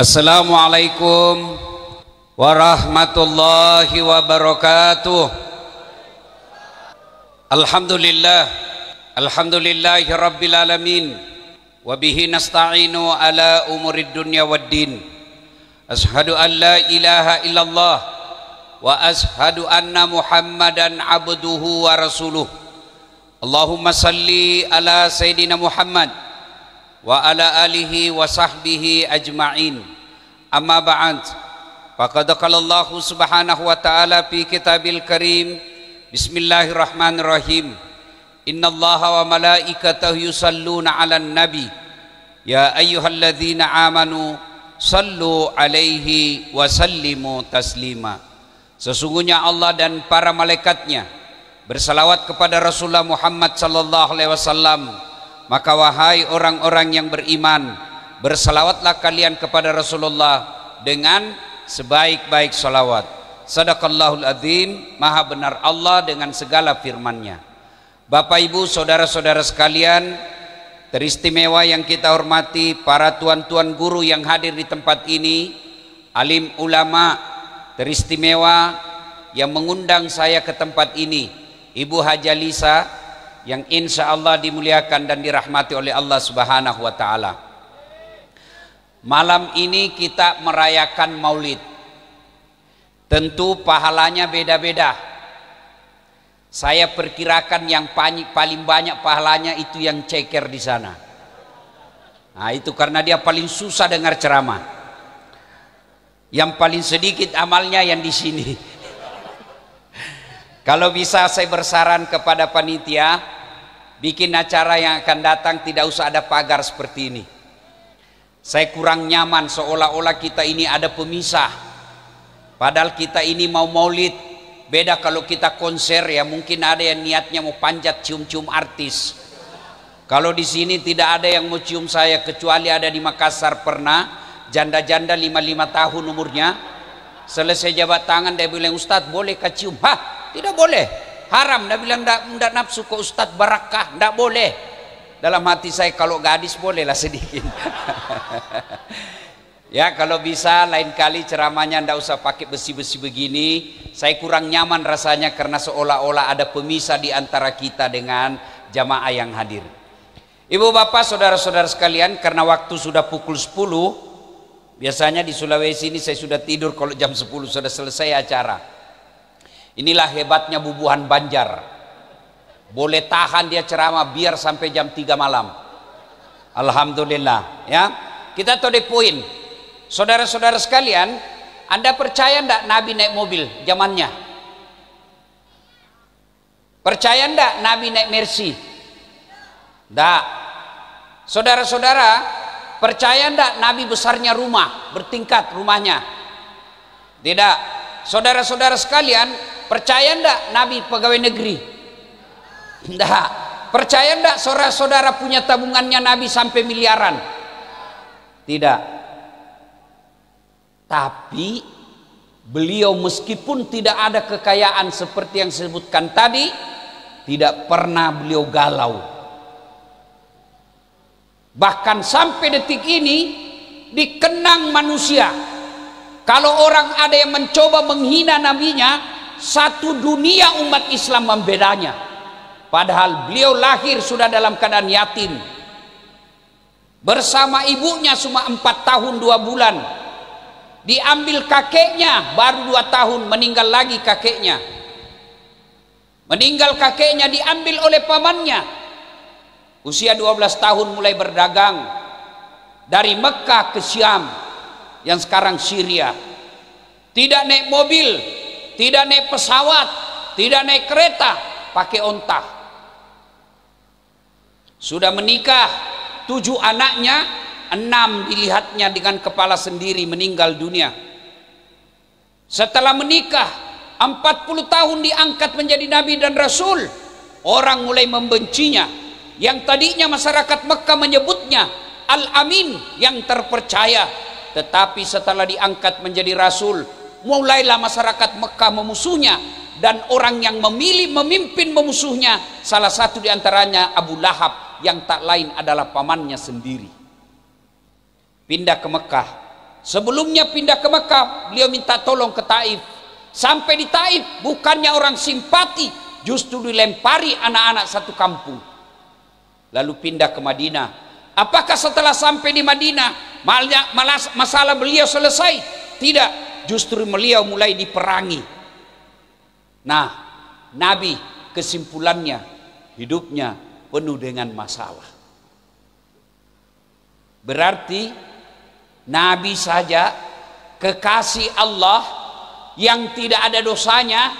Assalamualaikum warahmatullahi wabarakatuh Alhamdulillah Alhamdulillahi rabbil alamin Wabihi nasta'inu ala umurid dunya wad din Ashadu an la ilaha illallah Wa ashadu anna muhammadan abduhu wa rasuluh Allahumma salli ala sayyidina muhammad وعلى آله وصحبه أجمعين أما بعد فقد قال الله سبحانه وتعالى في كتاب الكريم بسم الله الرحمن الرحيم إن الله وملائكته يصلون على النبي يا أيها الذين آمنوا صلوا alaihi wasallimu taslima Sesungguhnya Allah dan para malaikatnya bersalawat kepada Rasulullah Muhammad sallallahu alaihi wasallam Maka wahai orang-orang yang beriman, bersalawatlah kalian kepada Rasulullah dengan sebaik-baik salawat. Sadaqallahul Adhim, maha benar Allah dengan segala firman-Nya. Bapak Ibu, saudara-saudara sekalian, teristimewa yang kita hormati para tuan-tuan guru yang hadir di tempat ini, alim ulama teristimewa yang mengundang saya ke tempat ini, Ibu Haja Lisa yang insya Allah dimuliakan dan dirahmati oleh Allah Subhanahu wa Ta'ala. Malam ini kita merayakan Maulid, tentu pahalanya beda-beda. Saya perkirakan yang paling banyak pahalanya itu yang ceker di sana. Nah, itu karena dia paling susah dengar ceramah. Yang paling sedikit amalnya yang di sini. Kalau bisa saya bersaran kepada panitia bikin acara yang akan datang tidak usah ada pagar seperti ini saya kurang nyaman seolah-olah kita ini ada pemisah padahal kita ini mau maulid beda kalau kita konser ya mungkin ada yang niatnya mau panjat cium-cium artis kalau di sini tidak ada yang mau cium saya kecuali ada di Makassar pernah janda-janda 55 tahun umurnya selesai jabat tangan dia bilang Ustadz boleh kacium? Hah tidak boleh haram Dia bilang tidak nafsu ke Ustadz Barakah tidak boleh dalam hati saya kalau gadis bolehlah sedikit ya kalau bisa lain kali ceramahnya tidak usah pakai besi-besi begini saya kurang nyaman rasanya karena seolah-olah ada pemisah di antara kita dengan jamaah yang hadir ibu bapak saudara-saudara sekalian karena waktu sudah pukul 10 biasanya di Sulawesi ini saya sudah tidur kalau jam 10 sudah selesai acara Inilah hebatnya bubuhan Banjar. Boleh tahan dia ceramah biar sampai jam 3 malam. Alhamdulillah, ya. Kita tahu di poin. Saudara-saudara sekalian, Anda percaya enggak Nabi naik mobil zamannya? Percaya enggak Nabi naik mercy? Enggak. Saudara-saudara, percaya enggak Nabi besarnya rumah, bertingkat rumahnya? Tidak. Saudara-saudara sekalian, Percaya ndak Nabi pegawai negeri? Ndak. Percaya ndak saudara-saudara punya tabungannya Nabi sampai miliaran? Tidak. Tapi beliau meskipun tidak ada kekayaan seperti yang disebutkan tadi, tidak pernah beliau galau. Bahkan sampai detik ini dikenang manusia. Kalau orang ada yang mencoba menghina nabinya, satu dunia umat Islam membedanya padahal beliau lahir sudah dalam keadaan yatim bersama ibunya cuma empat tahun dua bulan diambil kakeknya baru dua tahun meninggal lagi kakeknya meninggal kakeknya diambil oleh pamannya usia dua belas tahun mulai berdagang dari Mekah ke Syam yang sekarang Syria tidak naik mobil tidak naik pesawat, tidak naik kereta, pakai onta. Sudah menikah, tujuh anaknya, enam dilihatnya dengan kepala sendiri meninggal dunia. Setelah menikah, empat puluh tahun diangkat menjadi nabi dan rasul. Orang mulai membencinya. Yang tadinya masyarakat Mekah menyebutnya Al-Amin yang terpercaya. Tetapi setelah diangkat menjadi rasul, mulailah masyarakat Mekah memusuhnya dan orang yang memilih memimpin memusuhnya salah satu diantaranya Abu Lahab yang tak lain adalah pamannya sendiri pindah ke Mekah sebelumnya pindah ke Mekah beliau minta tolong ke Taif sampai di Taif bukannya orang simpati justru dilempari anak-anak satu kampung lalu pindah ke Madinah Apakah setelah sampai di Madinah masalah beliau selesai? Tidak justru beliau mulai diperangi. Nah, Nabi kesimpulannya hidupnya penuh dengan masalah. Berarti Nabi saja kekasih Allah yang tidak ada dosanya,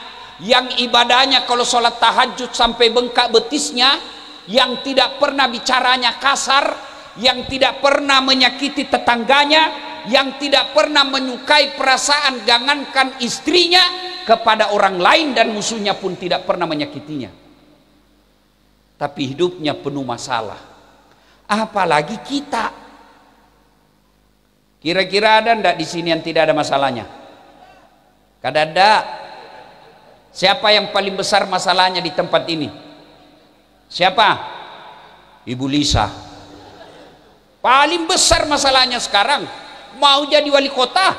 yang ibadahnya kalau sholat tahajud sampai bengkak betisnya, yang tidak pernah bicaranya kasar, yang tidak pernah menyakiti tetangganya, yang tidak pernah menyukai perasaan jangankan istrinya kepada orang lain dan musuhnya pun tidak pernah menyakitinya. Tapi hidupnya penuh masalah. Apalagi kita. Kira-kira ada ndak di sini yang tidak ada masalahnya? Kada ada. Siapa yang paling besar masalahnya di tempat ini? Siapa? Ibu Lisa. Paling besar masalahnya sekarang mau jadi wali kota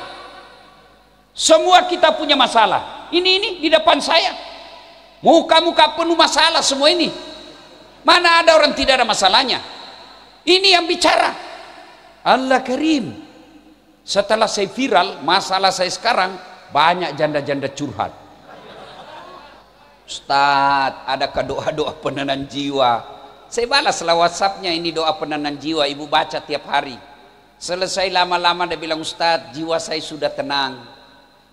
semua kita punya masalah ini ini di depan saya muka-muka penuh masalah semua ini mana ada orang tidak ada masalahnya ini yang bicara Allah Karim setelah saya viral masalah saya sekarang banyak janda-janda curhat Ustaz ada doa-doa penenang jiwa saya balaslah whatsappnya ini doa penenang jiwa ibu baca tiap hari Selesai lama-lama dia bilang Ustadz jiwa saya sudah tenang.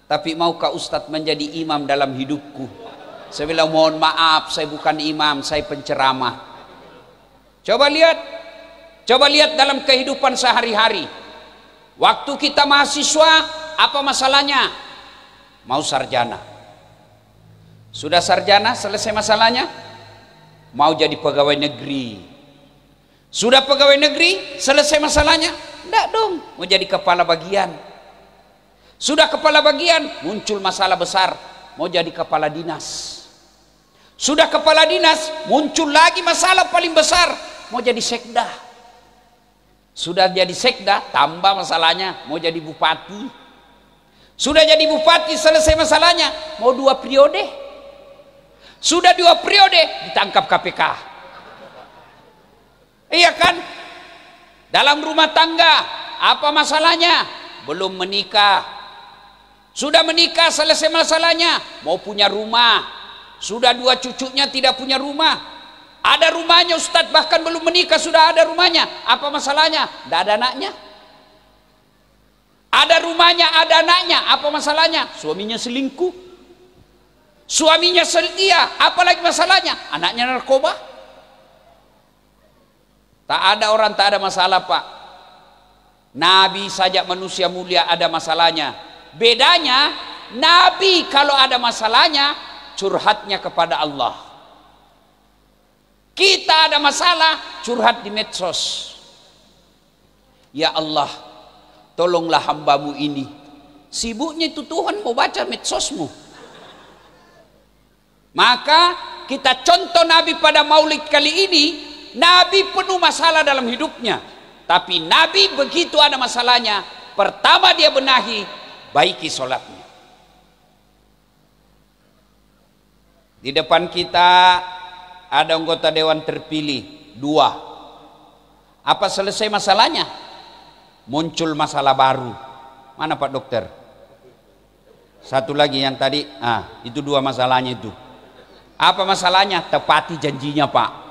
Tapi maukah Ustadz menjadi imam dalam hidupku? Saya bilang mohon maaf saya bukan imam saya penceramah. Coba lihat. Coba lihat dalam kehidupan sehari-hari. Waktu kita mahasiswa apa masalahnya? Mau sarjana. Sudah sarjana selesai masalahnya? Mau jadi pegawai negeri sudah pegawai negeri, selesai masalahnya? Tidak dong, mau jadi kepala bagian. Sudah kepala bagian, muncul masalah besar, mau jadi kepala dinas. Sudah kepala dinas, muncul lagi masalah paling besar, mau jadi sekda. Sudah jadi sekda, tambah masalahnya, mau jadi bupati. Sudah jadi bupati, selesai masalahnya, mau dua periode. Sudah dua periode, ditangkap KPK. Iya kan? Dalam rumah tangga, apa masalahnya? Belum menikah. Sudah menikah, selesai masalahnya. Mau punya rumah. Sudah dua cucunya tidak punya rumah. Ada rumahnya Ustadz, bahkan belum menikah sudah ada rumahnya. Apa masalahnya? Tidak ada anaknya. Ada rumahnya, ada anaknya. Apa masalahnya? Suaminya selingkuh. Suaminya setia. Apalagi masalahnya? Anaknya narkoba. Tak ada orang tak ada masalah pak. Nabi saja manusia mulia ada masalahnya. Bedanya Nabi kalau ada masalahnya curhatnya kepada Allah. Kita ada masalah curhat di medsos. Ya Allah, tolonglah hambamu ini. Sibuknya itu Tuhan mau baca medsosmu. Maka kita contoh Nabi pada maulid kali ini Nabi penuh masalah dalam hidupnya. Tapi Nabi begitu ada masalahnya, pertama dia benahi, baiki sholatnya. Di depan kita ada anggota dewan terpilih, dua. Apa selesai masalahnya? Muncul masalah baru. Mana Pak Dokter? Satu lagi yang tadi, ah, itu dua masalahnya itu. Apa masalahnya? Tepati janjinya Pak.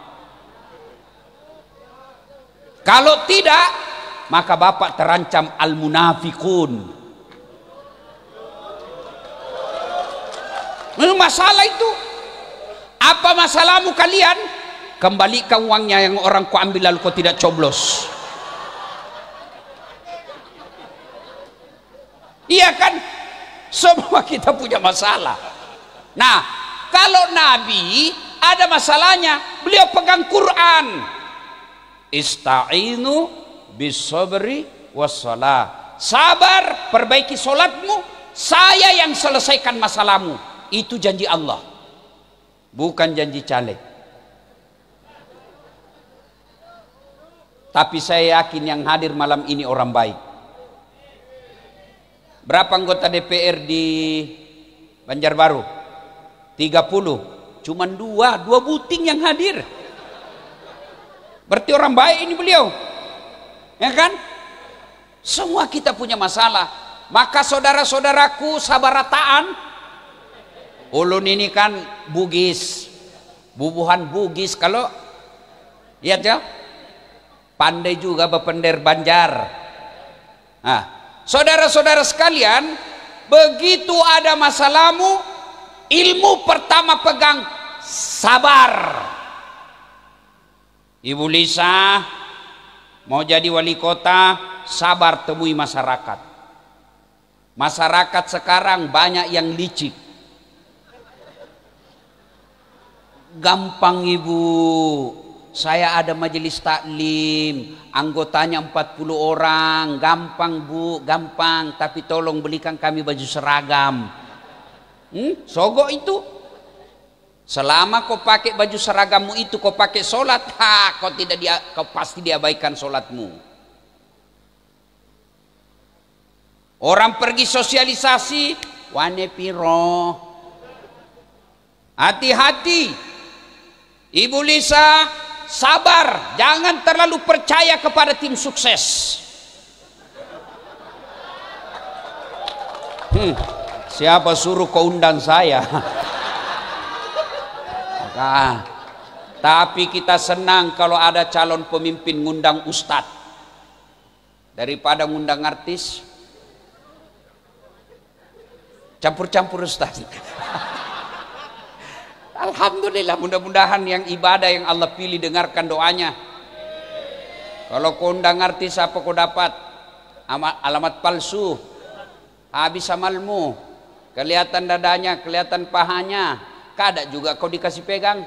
Kalau tidak, maka Bapak terancam al-munafikun. Masalah itu. Apa masalahmu kalian? Kembalikan uangnya yang orang ku ambil lalu kau tidak coblos. Iya kan? Semua kita punya masalah. Nah, kalau Nabi ada masalahnya, beliau pegang Quran. Ista'inu bisabri wassalah. Sabar, perbaiki solatmu. Saya yang selesaikan masalahmu. Itu janji Allah. Bukan janji caleg. Tapi saya yakin yang hadir malam ini orang baik. Berapa anggota DPR di Banjarbaru? 30. Cuman dua, dua buting yang hadir. Berarti orang baik ini beliau. Ya kan? Semua kita punya masalah. Maka saudara-saudaraku sabar sabarataan. Ulun ini kan bugis. Bubuhan bugis. Kalau lihat ya. Pandai juga bepender banjar. Nah, saudara-saudara sekalian. Begitu ada masalahmu. Ilmu pertama pegang Sabar. Ibu Lisa mau jadi wali kota, sabar temui masyarakat. Masyarakat sekarang banyak yang licik. Gampang ibu, saya ada majelis taklim, anggotanya 40 orang, gampang bu, gampang, tapi tolong belikan kami baju seragam. Hmm, sogok itu Selama kau pakai baju seragammu itu, kau pakai solat, ha, kau tidak dia, kau pasti diabaikan solatmu. Orang pergi sosialisasi, wane piro. Hati-hati. Ibu Lisa, sabar. Jangan terlalu percaya kepada tim sukses. Hmm, siapa suruh kau undang saya? Nah, tapi kita senang kalau ada calon pemimpin ngundang ustadz daripada ngundang artis campur-campur ustaz Alhamdulillah mudah-mudahan yang ibadah yang Allah pilih dengarkan doanya kalau kau undang artis apa kau dapat alamat palsu habis amalmu kelihatan dadanya kelihatan pahanya kada juga kau dikasih pegang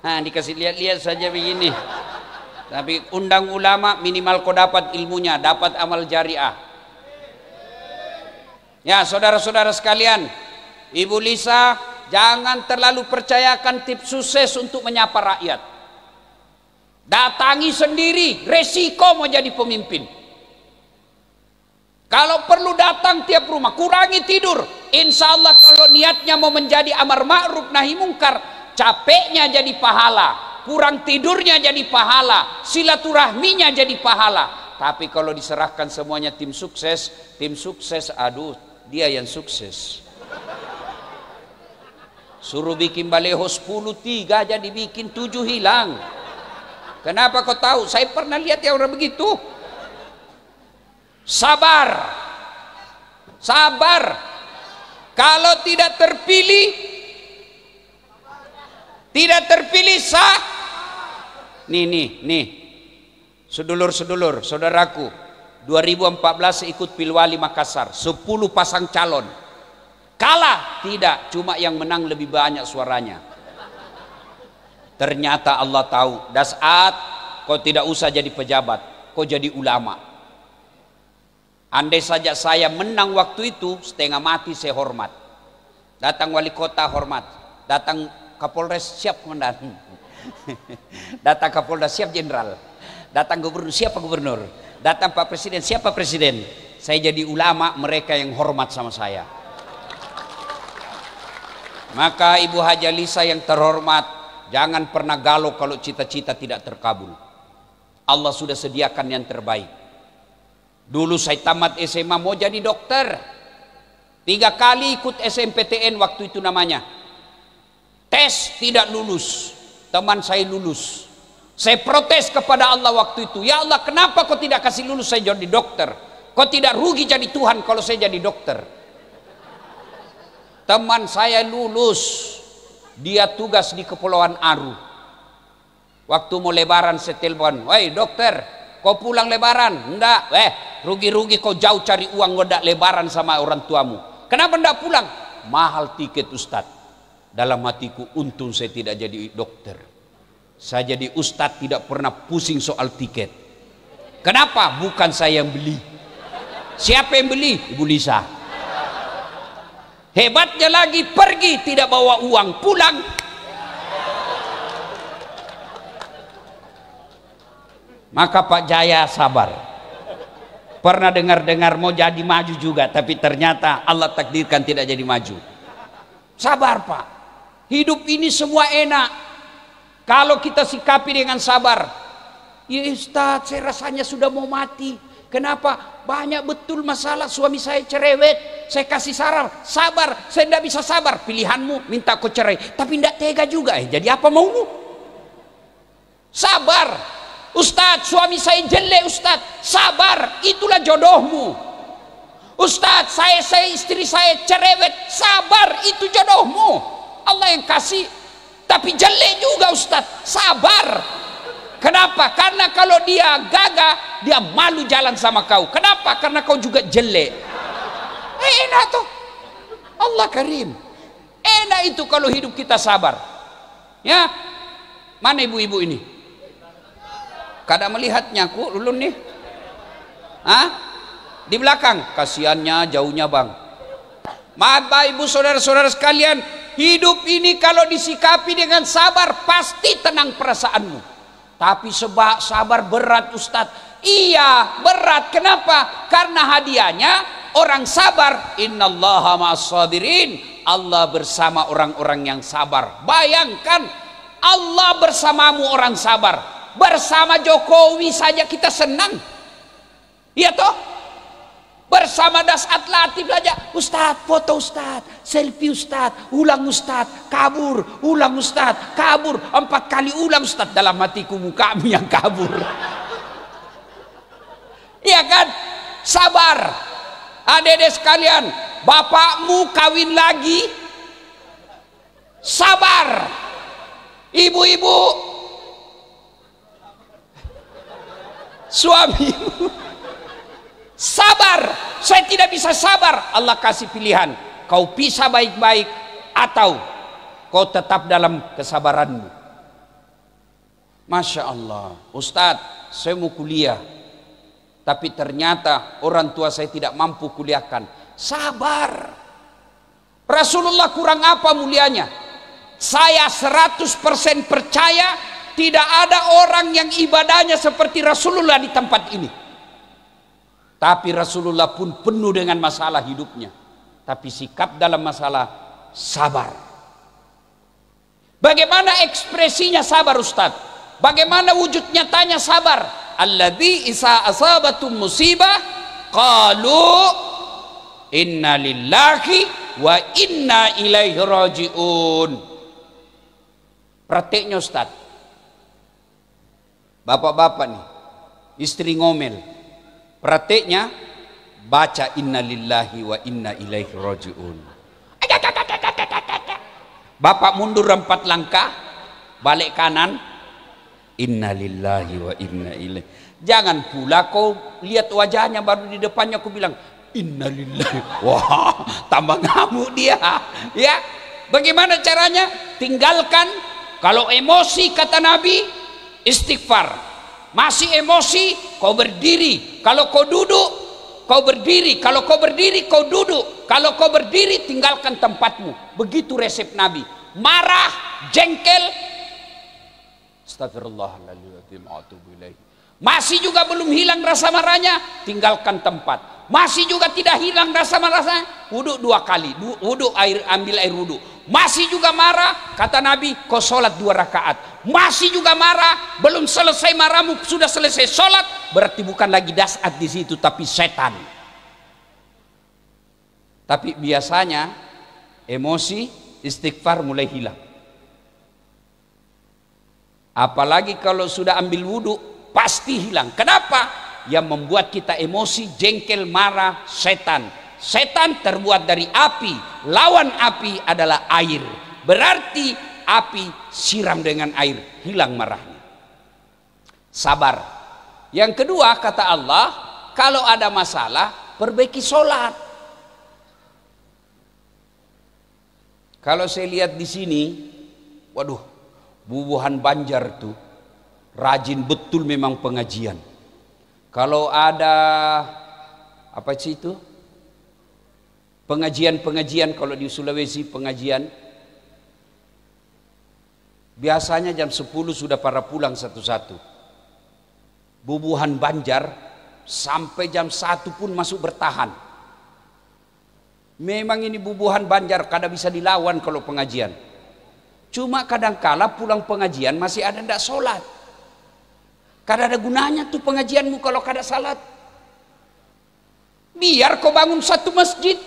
nah dikasih lihat-lihat saja begini tapi undang ulama minimal kau dapat ilmunya dapat amal jariah ya saudara-saudara sekalian Ibu Lisa jangan terlalu percayakan tips sukses untuk menyapa rakyat datangi sendiri resiko mau jadi pemimpin kalau perlu datang tiap rumah, kurangi tidur. Insya Allah kalau niatnya mau menjadi amar ma'ruf nahi mungkar, capeknya jadi pahala, kurang tidurnya jadi pahala, silaturahminya jadi pahala. Tapi kalau diserahkan semuanya tim sukses, tim sukses aduh dia yang sukses. Suruh bikin baleho 10 tiga jadi bikin 7 hilang. Kenapa kau tahu? Saya pernah lihat ya orang begitu sabar sabar kalau tidak terpilih tidak terpilih sah nih nih nih sedulur-sedulur saudaraku 2014 ikut Pilwali Makassar 10 pasang calon kalah tidak cuma yang menang lebih banyak suaranya ternyata Allah tahu dasat kau tidak usah jadi pejabat kau jadi ulama Andai saja saya menang waktu itu, setengah mati saya hormat. Datang wali kota hormat. Datang Kapolres siap komandan. Datang Kapolda siap jenderal. Datang gubernur siapa gubernur. Datang Pak Presiden siapa presiden. Saya jadi ulama mereka yang hormat sama saya. Maka Ibu Haja Lisa yang terhormat, jangan pernah galau kalau cita-cita tidak terkabul. Allah sudah sediakan yang terbaik. Dulu saya tamat SMA mau jadi dokter. Tiga kali ikut SMPTN waktu itu namanya. Tes tidak lulus. Teman saya lulus. Saya protes kepada Allah waktu itu. Ya Allah kenapa kau tidak kasih lulus saya jadi dokter? Kau tidak rugi jadi Tuhan kalau saya jadi dokter. Teman saya lulus. Dia tugas di Kepulauan Aru. Waktu mau lebaran saya telepon. Woi dokter Kau pulang lebaran? Enggak. Eh, rugi-rugi kau jauh cari uang enggak lebaran sama orang tuamu. Kenapa enggak pulang? Mahal tiket ustad Dalam hatiku untung saya tidak jadi dokter. Saya jadi ustad tidak pernah pusing soal tiket. Kenapa? Bukan saya yang beli. Siapa yang beli? Ibu Lisa. Hebatnya lagi pergi tidak bawa uang pulang Maka Pak Jaya sabar. Pernah dengar-dengar mau jadi maju juga, tapi ternyata Allah takdirkan tidak jadi maju. Sabar Pak. Hidup ini semua enak. Kalau kita sikapi dengan sabar. Ya Ustaz, saya rasanya sudah mau mati. Kenapa? Banyak betul masalah suami saya cerewet. Saya kasih saran, sabar. Saya tidak bisa sabar. Pilihanmu minta aku cerai. Tapi tidak tega juga. Eh, jadi apa maumu? Sabar. Ustadz suami saya jelek Ustadz sabar itulah jodohmu Ustadz saya, saya istri saya cerewet sabar itu jodohmu Allah yang kasih tapi jelek juga Ustadz sabar kenapa karena kalau dia gagah dia malu jalan sama kau kenapa karena kau juga jelek eh, enak tuh Allah karim enak itu kalau hidup kita sabar ya mana ibu-ibu ini Kada melihatnya nyaku ulun nih. Hah? Di belakang. kasihannya jauhnya bang. Mata ibu saudara-saudara sekalian. Hidup ini kalau disikapi dengan sabar pasti tenang perasaanmu. Tapi sebab sabar berat Ustadz. Iya berat. Kenapa? Karena hadiahnya orang sabar. Innallaha maas Allah bersama orang-orang yang sabar. Bayangkan Allah bersamamu orang sabar. Bersama Jokowi saja kita senang. Iya toh? Bersama Das Latif saja, Ustadz foto Ustadz, selfie Ustadz, ulang Ustadz, kabur, ulang Ustadz, kabur, empat kali ulang Ustadz dalam hatiku kami yang kabur. Iya kan? Sabar. Adik-adik sekalian, bapakmu kawin lagi. Sabar. Ibu-ibu suamimu sabar saya tidak bisa sabar Allah kasih pilihan kau bisa baik-baik atau kau tetap dalam kesabaranmu Masya Allah Ustadz saya mau kuliah tapi ternyata orang tua saya tidak mampu kuliahkan sabar Rasulullah kurang apa mulianya saya 100% percaya tidak ada orang yang ibadahnya seperti Rasulullah di tempat ini. Tapi Rasulullah pun penuh dengan masalah hidupnya. Tapi sikap dalam masalah sabar. Bagaimana ekspresinya sabar Ustaz? Bagaimana wujud nyatanya sabar? Alladhi isa asabatum musibah qalu inna lillahi wa inna ilaihi rajiun. Prakteknya Ustaz. Bapak-bapak nih, istri ngomel. Prakteknya baca inna lillahi wa inna ilaihi rajiun. Bapak mundur empat langkah, balik kanan. Inna lillahi wa inna ilaihi. Jangan pula kau lihat wajahnya baru di depannya aku bilang inna lillahi. Wah, tambah ngamuk dia. Ya. Bagaimana caranya? Tinggalkan kalau emosi kata Nabi istighfar masih emosi kau berdiri kalau kau duduk kau berdiri kalau kau berdiri kau duduk kalau kau berdiri tinggalkan tempatmu begitu resep nabi marah jengkel masih juga belum hilang rasa marahnya, tinggalkan tempat. Masih juga tidak hilang rasa marahnya, wuduk dua kali, Wuduk air ambil air wuduk. Masih juga marah, kata Nabi, kau sholat dua rakaat masih juga marah, belum selesai marahmu sudah selesai sholat, berarti bukan lagi dasat di situ tapi setan. Tapi biasanya emosi istighfar mulai hilang. Apalagi kalau sudah ambil wudhu pasti hilang. Kenapa? Yang membuat kita emosi, jengkel, marah, setan. Setan terbuat dari api. Lawan api adalah air. Berarti api, siram dengan air, hilang marahnya. Sabar. Yang kedua kata Allah, kalau ada masalah, perbaiki sholat. Kalau saya lihat di sini, waduh, bubuhan banjar tuh rajin betul memang pengajian. Kalau ada apa sih itu? Pengajian-pengajian kalau di Sulawesi pengajian Biasanya jam 10 sudah para pulang satu-satu. Bubuhan Banjar sampai jam 1 pun masuk bertahan. Memang ini bubuhan Banjar kadang bisa dilawan kalau pengajian. Cuma kadang kadangkala pulang pengajian masih ada ndak sholat. Kada ada gunanya tuh pengajianmu kalau kada salat. Biar kau bangun satu masjid,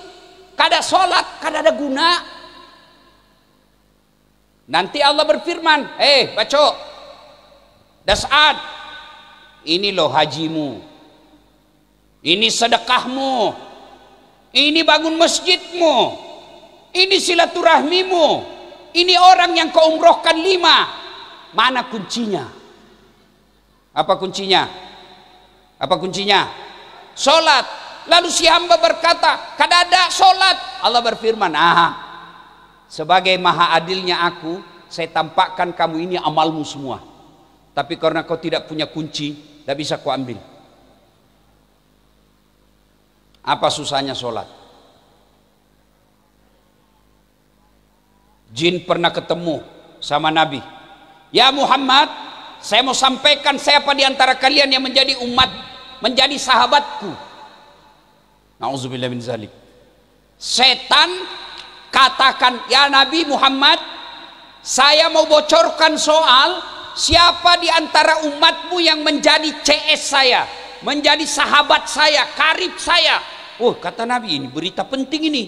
kada sholat, kada ada guna. Nanti Allah berfirman, "Eh, hey, baco. Das'ad. Ini loh hajimu. Ini sedekahmu. Ini bangun masjidmu. Ini silaturahmimu. Ini orang yang kau umrohkan lima. Mana kuncinya? Apa kuncinya? Apa kuncinya? Salat. Lalu si hamba berkata, "Kadada salat." Allah berfirman, "Ah, sebagai maha adilnya aku, saya tampakkan kamu ini amalmu semua. Tapi karena kau tidak punya kunci, tidak bisa kau ambil. Apa susahnya sholat? Jin pernah ketemu sama Nabi. Ya Muhammad, saya mau sampaikan siapa di antara kalian yang menjadi umat, menjadi sahabatku. Nauzubillah min zalik. Setan Katakan, ya Nabi Muhammad, saya mau bocorkan soal siapa di antara umatmu yang menjadi CS saya, menjadi sahabat saya, karib saya. Oh, kata Nabi ini berita penting ini.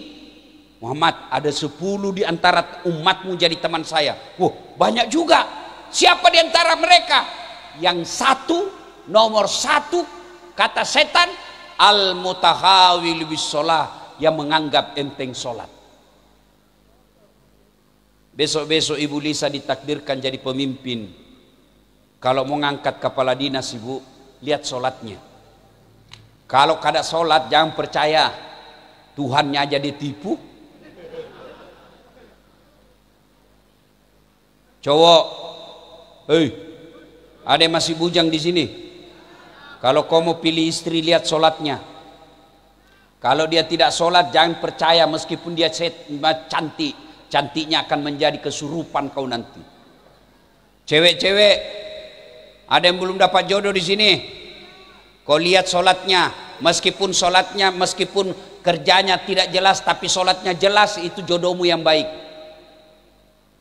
Muhammad, ada 10 di antara umatmu jadi teman saya. Wah, oh, banyak juga. Siapa di antara mereka? Yang satu, nomor satu, kata setan, al-mutahawil bisolah yang menganggap enteng solat. Besok-besok Ibu Lisa ditakdirkan jadi pemimpin. Kalau mau ngangkat kepala dinas Ibu, lihat sholatnya. Kalau kada sholat, jangan percaya. Tuhannya aja ditipu. Cowok, hei, ada yang masih bujang di sini. Kalau kau mau pilih istri, lihat sholatnya. Kalau dia tidak sholat, jangan percaya meskipun dia cantik. Cantiknya akan menjadi kesurupan kau nanti. Cewek-cewek, ada yang belum dapat jodoh di sini. Kau lihat solatnya, meskipun solatnya, meskipun kerjanya tidak jelas, tapi solatnya jelas, itu jodohmu yang baik.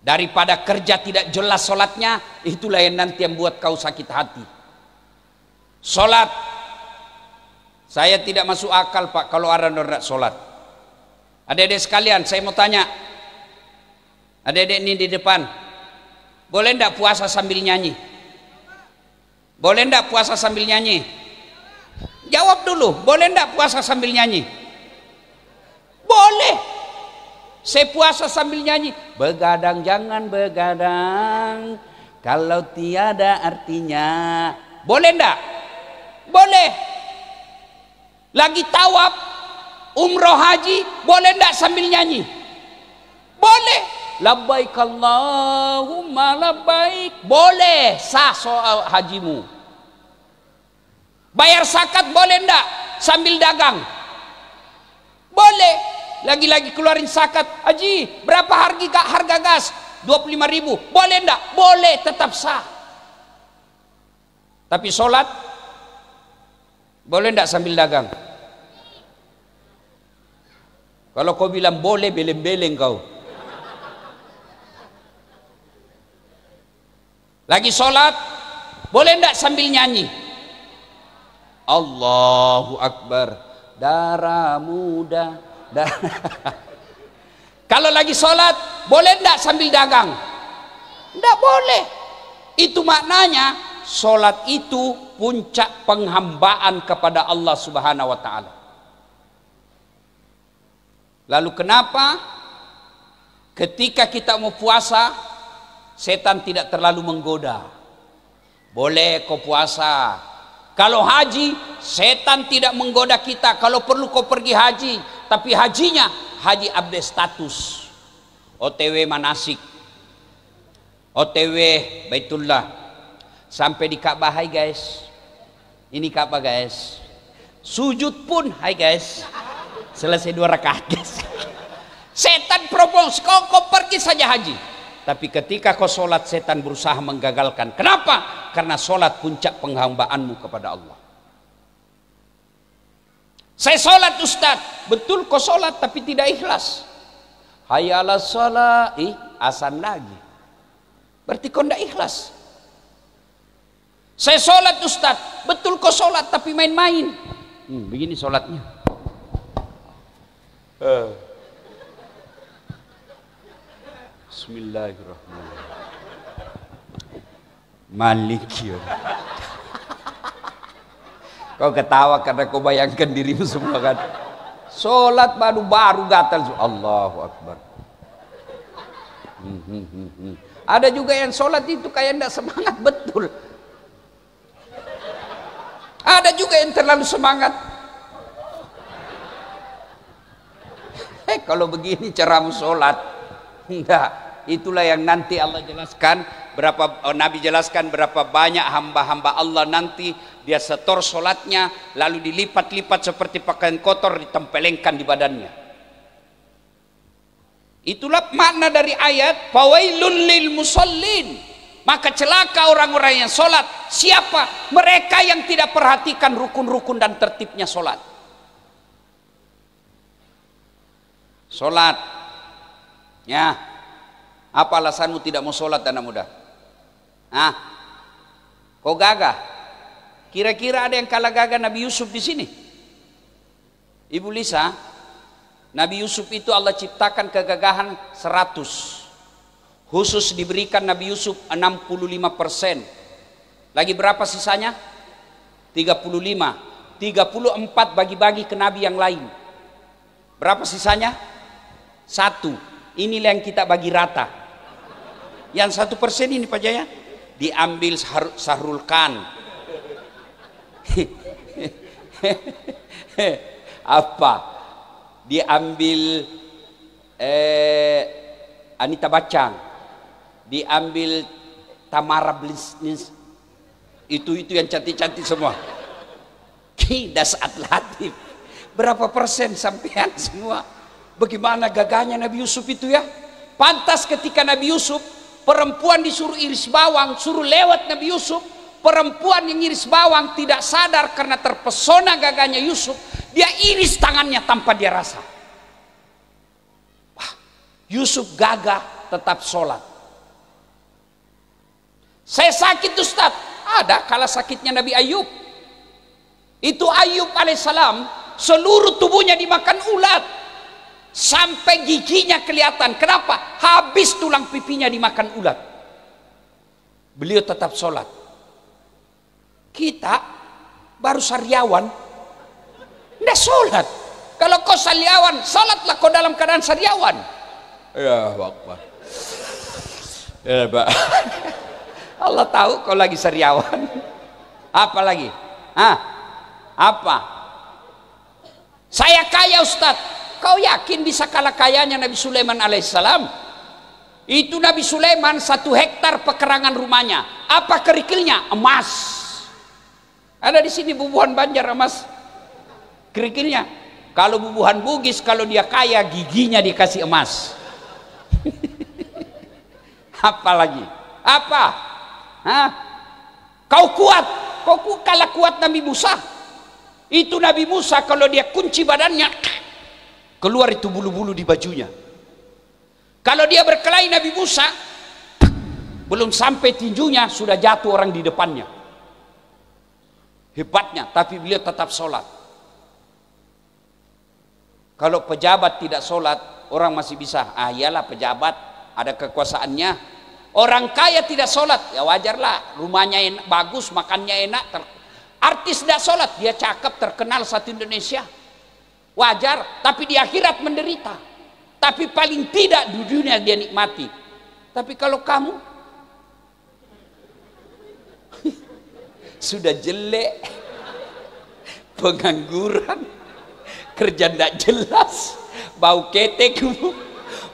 Daripada kerja tidak jelas solatnya, itulah yang nanti yang buat kau sakit hati. Solat, saya tidak masuk akal pak kalau orang tidak solat. ada adik sekalian, saya mau tanya, Adik-adik ini di depan. Boleh ndak puasa sambil nyanyi? Boleh ndak puasa sambil nyanyi? Jawab dulu, boleh ndak puasa sambil nyanyi? Boleh. Saya puasa sambil nyanyi. Begadang jangan begadang kalau tiada artinya. Boleh ndak? Boleh. Lagi tawaf, umroh haji, boleh ndak sambil nyanyi? labbaik Allahumma labbaik boleh sah soal hajimu bayar zakat boleh ndak sambil dagang boleh lagi-lagi keluarin zakat haji berapa harga harga gas 25 ribu boleh ndak boleh tetap sah tapi sholat boleh ndak sambil dagang kalau kau bilang boleh beleng-beleng kau lagi sholat boleh enggak sambil nyanyi Allahu Akbar darah muda kalau lagi sholat boleh enggak sambil dagang enggak boleh itu maknanya sholat itu puncak penghambaan kepada Allah subhanahu wa ta'ala lalu kenapa ketika kita mau puasa setan tidak terlalu menggoda. Boleh kau puasa. Kalau haji, setan tidak menggoda kita. Kalau perlu kau pergi haji, tapi hajinya haji update status. OTW manasik. OTW Baitullah. Sampai di Ka'bah, hai guys. Ini Ka'bah guys. Sujud pun, hai guys. Selesai dua rakaat guys. Setan propos, kau, kau pergi saja haji. Tapi ketika kau sholat setan berusaha menggagalkan. Kenapa? Karena sholat puncak penghambaanmu kepada Allah. Saya sholat Ustaz. Betul kau sholat tapi tidak ikhlas. Hayalah sholat. Ih, asan lagi. Berarti kau tidak ikhlas. Saya sholat Ustaz. Betul kau sholat tapi main-main. Hmm, begini sholatnya. Uh. Eh. Bismillahirrahmanirrahim. Malik ya Kau ketawa karena kau bayangkan dirimu semua kan. Sholat baru-baru gatal. Allahu Akbar. Hmm, hmm, hmm, Ada juga yang sholat itu kayak tidak semangat betul. Ada juga yang terlalu semangat. Eh kalau begini ceramah sholat. Enggak. Itulah yang nanti Allah jelaskan berapa eh, Nabi jelaskan berapa banyak hamba-hamba Allah nanti dia setor solatnya lalu dilipat-lipat seperti pakaian kotor ditempelengkan di badannya. Itulah makna dari ayat Fawailun lil musallin. Maka celaka orang-orang yang solat. Siapa? Mereka yang tidak perhatikan rukun-rukun dan tertibnya solat. Solat. Ya. Apa alasanmu tidak mau sholat anak muda? Ah. Kau gagah? Kira-kira ada yang kalah gagah Nabi Yusuf di sini? Ibu Lisa, Nabi Yusuf itu Allah ciptakan kegagahan 100. Khusus diberikan Nabi Yusuf 65 persen. Lagi berapa sisanya? 35. 34 bagi-bagi ke Nabi yang lain. Berapa sisanya? Satu. Inilah yang kita bagi rata. Yang satu persen ini Pak Jaya diambil Sahrul kan Apa? Diambil eh, Anita Bacang, diambil Tamara Blisnis itu itu yang cantik-cantik semua. kidas atlatif. Berapa persen sampean semua? Bagaimana gagahnya Nabi Yusuf itu ya? Pantas ketika Nabi Yusuf perempuan disuruh iris bawang, suruh lewat Nabi Yusuf, perempuan yang iris bawang tidak sadar karena terpesona gagahnya Yusuf, dia iris tangannya tanpa dia rasa. Wah, Yusuf gagah tetap sholat. Saya sakit Ustaz. Ada kala sakitnya Nabi Ayub. Itu Ayub alaihissalam seluruh tubuhnya dimakan ulat Sampai giginya kelihatan. Kenapa? Habis tulang pipinya dimakan ulat. Beliau tetap sholat. Kita baru sariawan. Tidak sholat. Kalau kau sariawan, sholatlah kau dalam keadaan sariawan. Ya, wakbar Ya, Pak. Allah tahu kau lagi sariawan. Apa lagi? Hah? Apa? Saya kaya Ustadz Kau yakin bisa kalah kayanya Nabi Sulaiman alaihissalam? Itu Nabi Sulaiman satu hektar pekerangan rumahnya. Apa kerikilnya? Emas. Ada di sini bubuhan banjar emas. Kerikilnya. Kalau bubuhan bugis, kalau dia kaya, giginya dikasih emas. Apa lagi? Apa? Hah? Kau kuat. Kau kalah kuat Nabi Musa. Itu Nabi Musa kalau dia kunci badannya keluar itu bulu-bulu di bajunya kalau dia berkelahi Nabi Musa belum sampai tinjunya sudah jatuh orang di depannya hebatnya tapi beliau tetap sholat kalau pejabat tidak sholat orang masih bisa ah iyalah pejabat ada kekuasaannya Orang kaya tidak sholat, ya wajarlah. Rumahnya enak, bagus, makannya enak. Artis tidak sholat, dia cakep, terkenal satu Indonesia. Wajar, tapi di akhirat menderita. Tapi paling tidak di dunia dia nikmati. Tapi kalau kamu sudah jelek, pengangguran, kerja tidak jelas, bau ketek,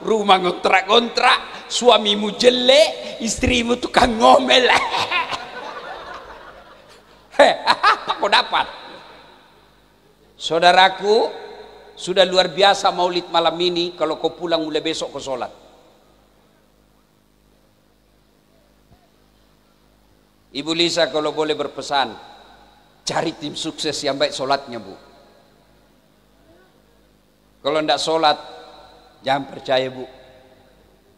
rumah ngontrak-ngontrak, suamimu jelek, istrimu tukang ngomel. Heh, apa kau dapat? Saudaraku, sudah luar biasa maulid malam ini kalau kau pulang mulai besok kau sholat. Ibu Lisa kalau boleh berpesan, cari tim sukses yang baik sholatnya bu. Kalau tidak sholat, jangan percaya bu.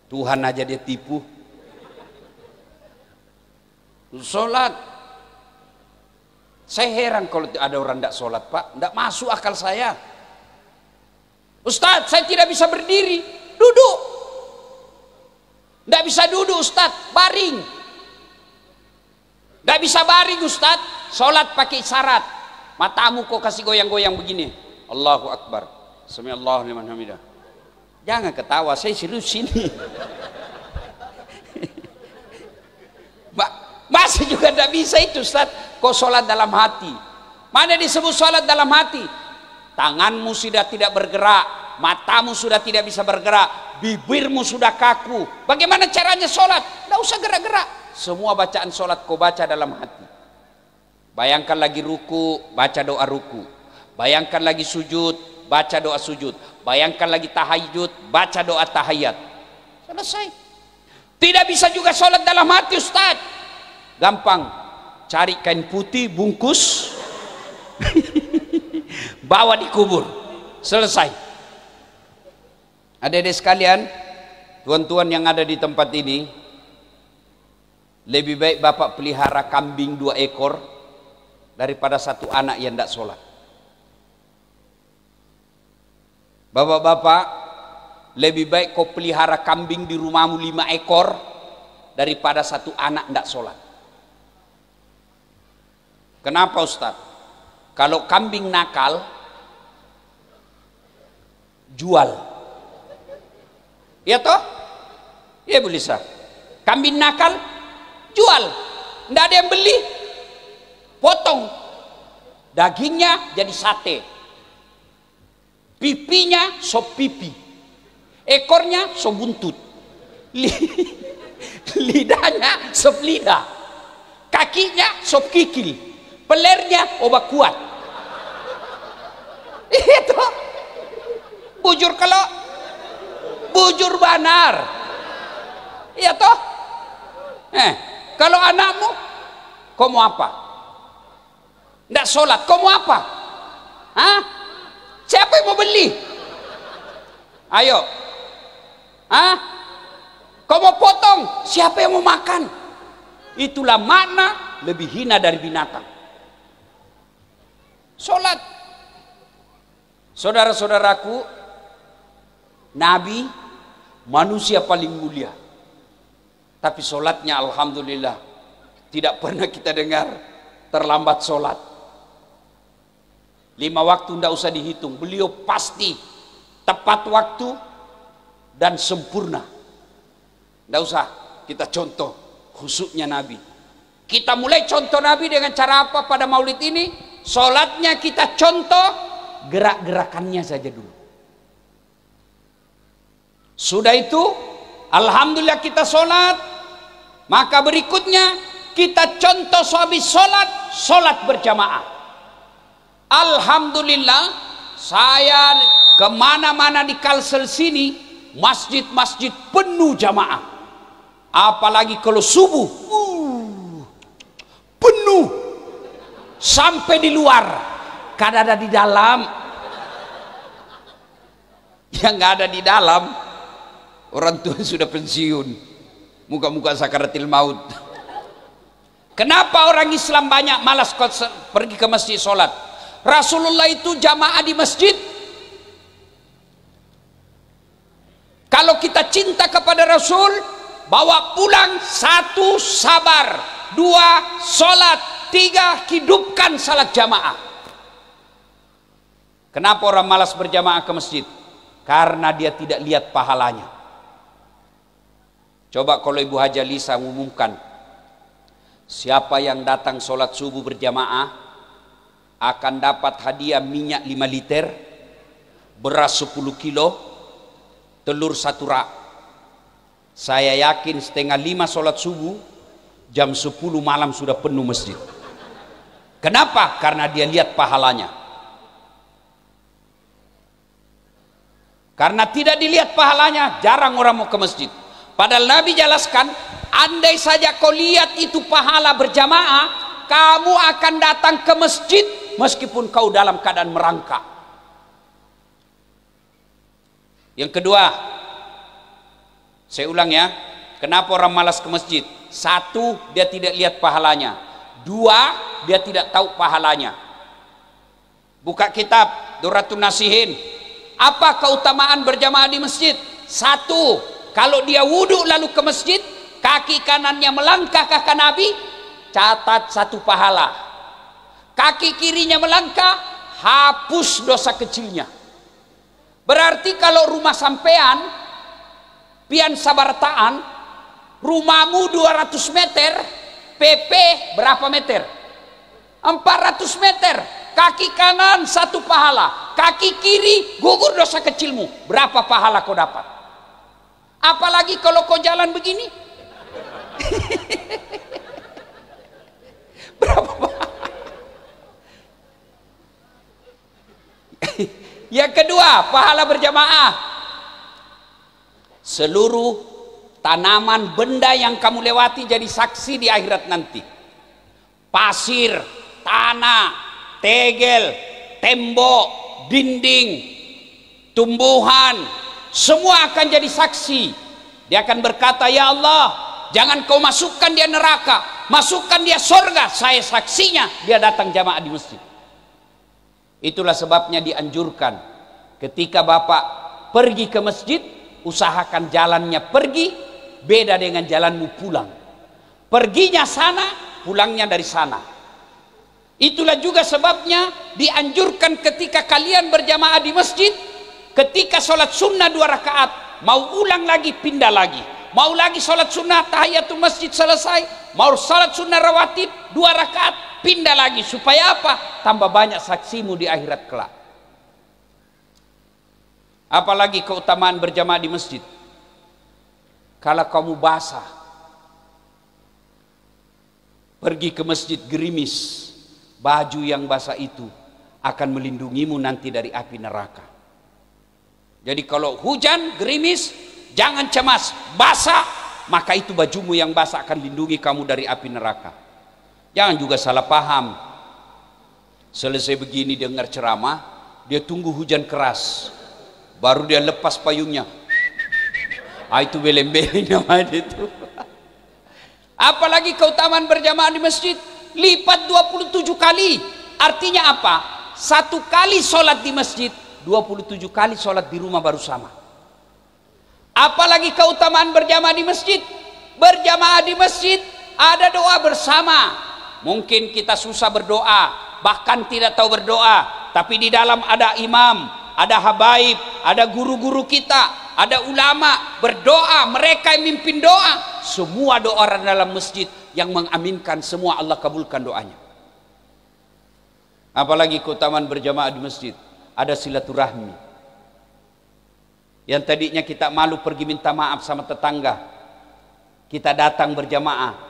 Tuhan aja dia tipu. Sholat. Saya heran kalau ada orang tidak sholat pak, tidak masuk akal saya. Ustadz, saya tidak bisa berdiri. Duduk. Tidak bisa duduk Ustadz, baring. Tidak bisa baring Ustadz, sholat pakai syarat. Matamu kok kasih goyang-goyang begini. Allahu Akbar. Bismillahirrahmanirrahim. hamidah. Jangan ketawa, saya serius sini. Masih juga tidak bisa itu Ustaz. Kau sholat dalam hati. Mana disebut sholat dalam hati? tanganmu sudah tidak bergerak, matamu sudah tidak bisa bergerak, bibirmu sudah kaku. Bagaimana caranya sholat? Tidak usah gerak-gerak. Semua bacaan sholat kau baca dalam hati. Bayangkan lagi ruku, baca doa ruku. Bayangkan lagi sujud, baca doa sujud. Bayangkan lagi tahajud, baca doa tahayat. Selesai. Tidak bisa juga sholat dalam hati Ustaz. Gampang. Cari kain putih, bungkus. bawa dikubur selesai adik-adik sekalian tuan-tuan yang ada di tempat ini lebih baik bapak pelihara kambing dua ekor daripada satu anak yang tidak sholat bapak-bapak lebih baik kau pelihara kambing di rumahmu lima ekor daripada satu anak tidak sholat kenapa Ustadz? kalau kambing nakal jual. Ya toh? Ya Bu Lisa. Kambing nakal jual. Tidak ada yang beli. Potong. Dagingnya jadi sate. Pipinya sop pipi. Ekornya sop buntut. Lidahnya sop lidah. Kakinya sop kikil. Pelernya obat kuat. Itu iya bujur kalau bujur banar iya toh eh kalau anakmu kau mau apa tidak sholat kamu apa Hah? siapa yang mau beli ayo Hah? kau mau potong siapa yang mau makan itulah makna lebih hina dari binatang sholat saudara-saudaraku Nabi manusia paling mulia. Tapi solatnya Alhamdulillah tidak pernah kita dengar terlambat solat. Lima waktu tidak usah dihitung. Beliau pasti tepat waktu dan sempurna. Tidak usah kita contoh khusuknya Nabi. Kita mulai contoh Nabi dengan cara apa pada maulid ini? Solatnya kita contoh gerak-gerakannya saja dulu. Sudah itu, Alhamdulillah kita sholat. Maka berikutnya, kita contoh suami sholat, sholat berjamaah. Alhamdulillah, saya kemana-mana di Kalsel sini, masjid-masjid penuh jamaah. Apalagi kalau subuh, uh, penuh sampai di luar, kadang ada di dalam, yang nggak ada di dalam orang tua sudah pensiun muka-muka sakaratil maut kenapa orang Islam banyak malas pergi ke masjid sholat Rasulullah itu jamaah di masjid kalau kita cinta kepada Rasul bawa pulang satu sabar dua sholat tiga hidupkan salat jamaah kenapa orang malas berjamaah ke masjid karena dia tidak lihat pahalanya Coba kalau Ibu Haja Lisa umumkan, siapa yang datang sholat subuh berjamaah akan dapat hadiah minyak 5 liter, beras 10 kilo, telur satu rak. Saya yakin setengah lima sholat subuh, jam 10 malam sudah penuh masjid. Kenapa? Karena dia lihat pahalanya. Karena tidak dilihat pahalanya, jarang orang mau ke masjid. Padahal Nabi jelaskan, andai saja kau lihat itu pahala berjamaah, kamu akan datang ke masjid meskipun kau dalam keadaan merangkak. Yang kedua, saya ulang ya, kenapa orang malas ke masjid? Satu, dia tidak lihat pahalanya. Dua, dia tidak tahu pahalanya. Buka kitab, Duratun Nasihin. Apa keutamaan berjamaah di masjid? Satu, kalau dia wudhu lalu ke masjid, kaki kanannya melangkah ke Nabi, catat satu pahala. Kaki kirinya melangkah, hapus dosa kecilnya. Berarti kalau rumah sampean, pian sabartaan, rumahmu 200 meter, PP berapa meter? 400 meter. Kaki kanan satu pahala, kaki kiri gugur dosa kecilmu. Berapa pahala kau dapat? Apalagi kalau kau jalan begini. Berapa Ya Yang kedua, pahala berjamaah. Seluruh tanaman benda yang kamu lewati jadi saksi di akhirat nanti. Pasir, tanah, tegel, tembok, dinding, tumbuhan, semua akan jadi saksi dia akan berkata ya Allah jangan kau masukkan dia neraka masukkan dia sorga saya saksinya dia datang jamaah di masjid itulah sebabnya dianjurkan ketika bapak pergi ke masjid usahakan jalannya pergi beda dengan jalanmu pulang perginya sana pulangnya dari sana Itulah juga sebabnya dianjurkan ketika kalian berjamaah di masjid ketika sholat sunnah dua rakaat mau ulang lagi pindah lagi mau lagi sholat sunnah tahiyatul masjid selesai mau sholat sunnah rawatib dua rakaat pindah lagi supaya apa tambah banyak saksimu di akhirat kelak apalagi keutamaan berjamaah di masjid kalau kamu basah pergi ke masjid gerimis baju yang basah itu akan melindungimu nanti dari api neraka jadi kalau hujan, gerimis, jangan cemas, basah, maka itu bajumu yang basah akan lindungi kamu dari api neraka. Jangan juga salah paham. Selesai begini dengar ceramah, dia tunggu hujan keras. Baru dia lepas payungnya. Ah itu beleng-beleng namanya itu. Apalagi keutamaan berjamaah di masjid lipat 27 kali. Artinya apa? Satu kali sholat di masjid 27 kali sholat di rumah baru sama apalagi keutamaan berjamaah di masjid berjamaah di masjid ada doa bersama mungkin kita susah berdoa bahkan tidak tahu berdoa tapi di dalam ada imam ada habaib ada guru-guru kita ada ulama berdoa mereka yang mimpin doa semua doa orang dalam masjid yang mengaminkan semua Allah kabulkan doanya apalagi keutamaan berjamaah di masjid ada silaturahmi. Yang tadinya kita malu pergi minta maaf sama tetangga, kita datang berjamaah.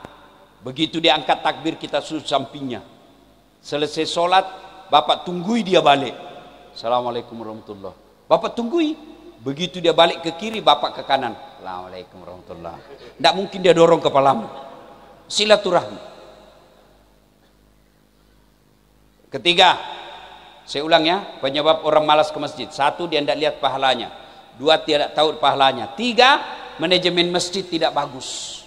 Begitu diangkat takbir kita susu sampingnya. Selesai sholat, bapak tunggui dia balik. Assalamualaikum warahmatullahi wabarakatuh. Bapak tunggui. Begitu dia balik ke kiri, bapak ke kanan. Assalamualaikum warahmatullah. Tidak mungkin dia dorong kepalamu. Silaturahmi. Ketiga, saya ulang ya, penyebab orang malas ke masjid. Satu, dia tidak lihat pahalanya. Dua, tidak tahu pahalanya. Tiga, manajemen masjid tidak bagus.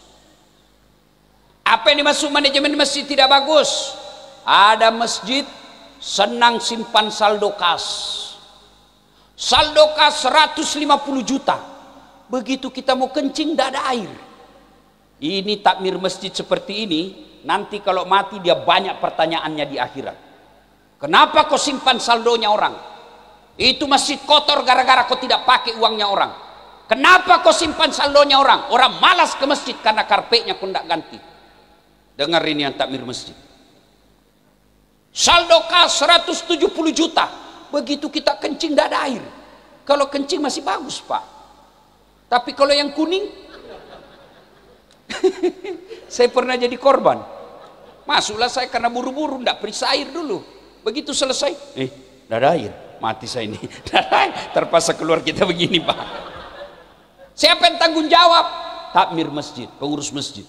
Apa yang dimaksud manajemen masjid tidak bagus? Ada masjid senang simpan saldo kas. Saldo kas 150 juta. Begitu kita mau kencing, tidak ada air. Ini takmir masjid seperti ini, nanti kalau mati dia banyak pertanyaannya di akhirat. Kenapa kau simpan saldonya orang? Itu masih kotor gara-gara kau tidak pakai uangnya orang. Kenapa kau simpan saldonya orang? Orang malas ke masjid karena karpetnya kau tidak ganti. Dengar ini yang takmir masjid. Saldo kas 170 juta. Begitu kita kencing tidak ada air. Kalau kencing masih bagus pak. Tapi kalau yang kuning. saya pernah jadi korban. Masuklah saya karena buru-buru. Tidak periksa air dulu. Begitu selesai, eh, dada air. Mati saya ini. Terpaksa keluar kita begini, Pak. Siapa yang tanggung jawab? Takmir masjid, pengurus masjid.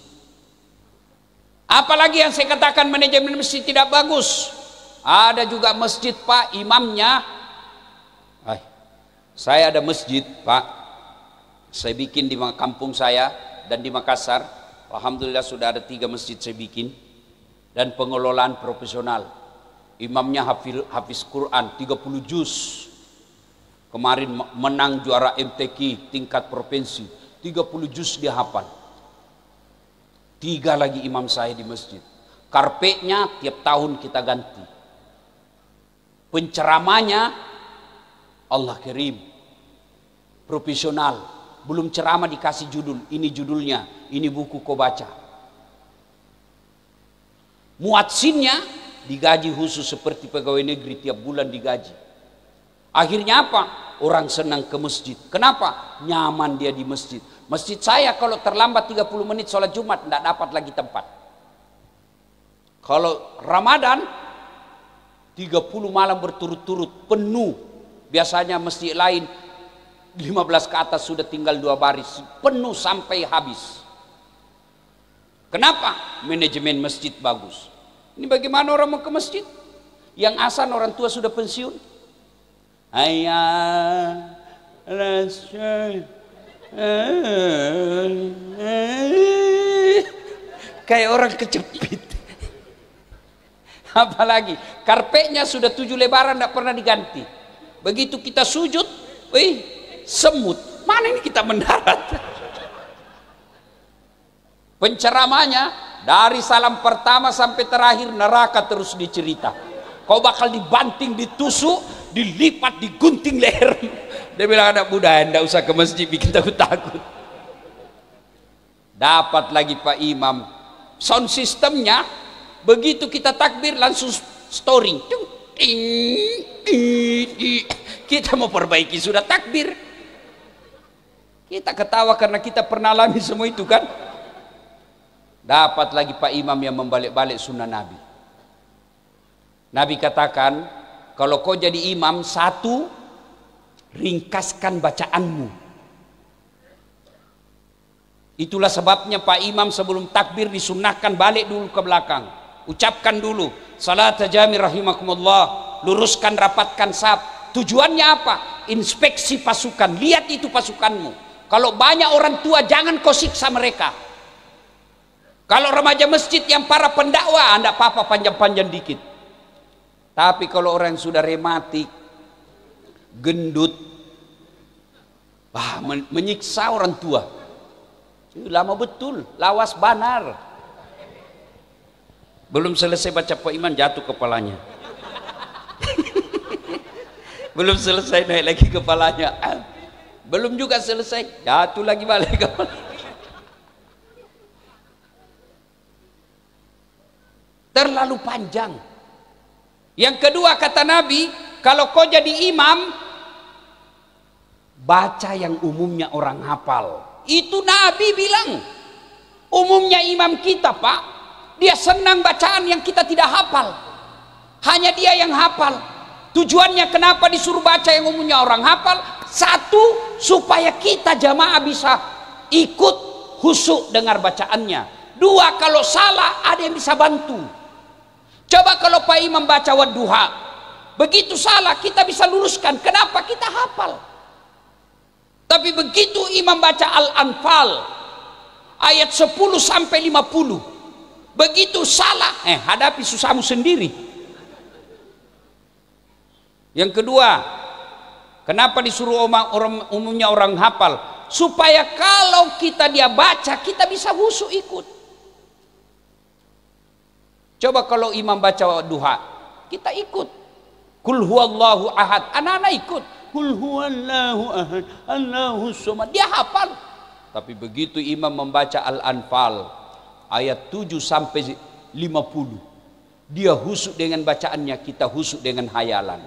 Apalagi yang saya katakan manajemen masjid tidak bagus. Ada juga masjid, Pak, imamnya. Ay, saya ada masjid, Pak. Saya bikin di kampung saya dan di Makassar. Alhamdulillah sudah ada tiga masjid saya bikin. Dan pengelolaan profesional imamnya hafiz, hafiz Quran 30 juz kemarin menang juara MTQ tingkat provinsi 30 juz dia hafal tiga lagi imam saya di masjid karpetnya tiap tahun kita ganti penceramanya Allah kirim profesional belum ceramah dikasih judul ini judulnya ini buku kau baca muatsinnya digaji khusus seperti pegawai negeri tiap bulan digaji. Akhirnya apa? Orang senang ke masjid. Kenapa? Nyaman dia di masjid. Masjid saya kalau terlambat 30 menit sholat Jumat tidak dapat lagi tempat. Kalau Ramadan 30 malam berturut-turut penuh. Biasanya masjid lain 15 ke atas sudah tinggal dua baris penuh sampai habis. Kenapa? Manajemen masjid bagus. Ini bagaimana orang mau ke masjid? Yang asan orang tua sudah pensiun. Ayah, eh, eh. kayak orang kejepit. Apalagi karpetnya sudah tujuh lebaran tidak pernah diganti. Begitu kita sujud, wih semut. Mana ini kita mendarat? Penceramahnya dari salam pertama sampai terakhir neraka terus dicerita. Kau bakal dibanting, ditusuk, dilipat, digunting leher. Dia bilang anak muda, tidak usah ke masjid bikin takut-takut. Dapat lagi Pak Imam. Sound sistemnya begitu kita takbir langsung storing. Kita mau perbaiki sudah takbir. Kita ketawa karena kita pernah alami semua itu kan. Dapat lagi Pak Imam yang membalik-balik sunnah Nabi. Nabi katakan, kalau kau jadi imam, satu, ringkaskan bacaanmu. Itulah sebabnya Pak Imam sebelum takbir disunahkan balik dulu ke belakang. Ucapkan dulu, salat jami rahimakumullah, luruskan, rapatkan sab. Tujuannya apa? Inspeksi pasukan, lihat itu pasukanmu. Kalau banyak orang tua jangan kau siksa mereka. Kalau remaja masjid yang para pendakwa, anda apa-apa panjang-panjang dikit. Tapi kalau orang yang sudah rematik, gendut, wah, menyiksa orang tua. Eh, lama betul, lawas banar. Belum selesai baca Pak Iman jatuh kepalanya. Belum selesai naik lagi kepalanya. Ah, belum juga selesai, jatuh lagi balik kepalanya. terlalu panjang. Yang kedua kata Nabi, kalau kau jadi imam, baca yang umumnya orang hafal. Itu Nabi bilang, umumnya imam kita pak, dia senang bacaan yang kita tidak hafal. Hanya dia yang hafal. Tujuannya kenapa disuruh baca yang umumnya orang hafal? Satu, supaya kita jamaah bisa ikut husuk dengar bacaannya. Dua, kalau salah ada yang bisa bantu. Coba kalau Pak Imam baca wadduha, begitu salah kita bisa luruskan. Kenapa kita hafal? Tapi begitu imam baca Al-Anfal ayat 10 sampai 50. Begitu salah, eh hadapi susahmu sendiri. Yang kedua, kenapa disuruh orang, orang umumnya orang hafal? Supaya kalau kita dia baca, kita bisa husu ikut. Coba kalau imam baca duha, kita ikut. Kul huwallahu ahad. Anak-anak ikut. Kul huwallahu ahad. Allahu somad. Dia hafal. Tapi begitu imam membaca Al-Anfal ayat 7 sampai 50. Dia husuk dengan bacaannya, kita husuk dengan hayalan.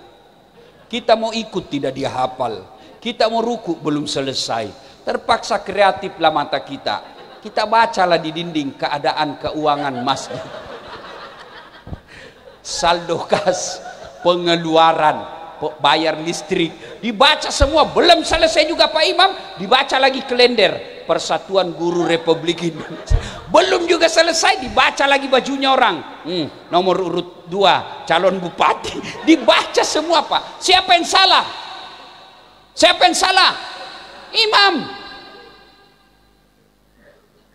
Kita mau ikut tidak dia hafal. Kita mau ruku belum selesai. Terpaksa kreatiflah mata kita. Kita bacalah di dinding keadaan keuangan masjid saldo kas pengeluaran bayar listrik dibaca semua belum selesai juga Pak Imam dibaca lagi kalender Persatuan Guru Republik Indonesia belum juga selesai dibaca lagi bajunya orang hmm, nomor urut dua calon bupati dibaca semua Pak siapa yang salah siapa yang salah Imam